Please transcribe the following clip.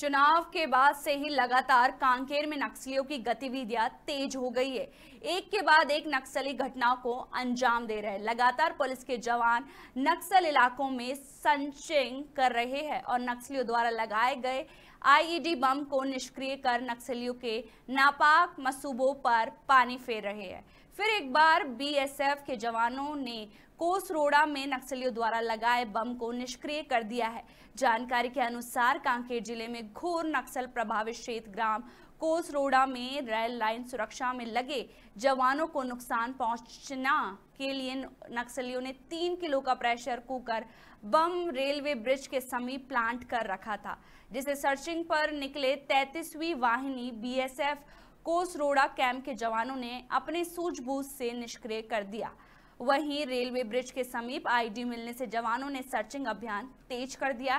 चुनाव के बाद से ही लगातार कांकेर में नक्सलियों की गतिविधियां तेज हो गई है एक के बाद एक नक्सली घटना को अंजाम दे रहे हैं लगातार पुलिस के जवान नक्सल इलाकों में संचिंग कर रहे हैं और नक्सलियों द्वारा लगाए गए आईईडी बम को निष्क्रिय कर नक्सलियों के नापाक मसूबों पर पानी फेर रहे हैं फिर एक बार बीएसएफ के जवानों ने कोसरोड़ा में नक्सलियों द्वारा लगाए बम को निष्क्रिय कर दिया है जानकारी के अनुसार कांकेर जिले में घोर नक्सल प्रभावित क्षेत्र ग्राम कोसरोड़ा में रेल लाइन सुरक्षा में लगे जवानों को नुकसान पहुंचना के लिए नक्सलियों ने तीन किलो का pressure cooker bomb railway bridge के समीप प्लांट कर रखा था जिसे सर्चिंग पर निकले तैतीसवीं वाहिनी बीएसएफ कोसरोड़ा कैंप के जवानों ने अपने सूझबूझ से निष्क्रिय कर दिया वहीं रेलवे ब्रिज के समीप आईडी मिलने से जवानों ने सर्चिंग अभियान तेज कर दिया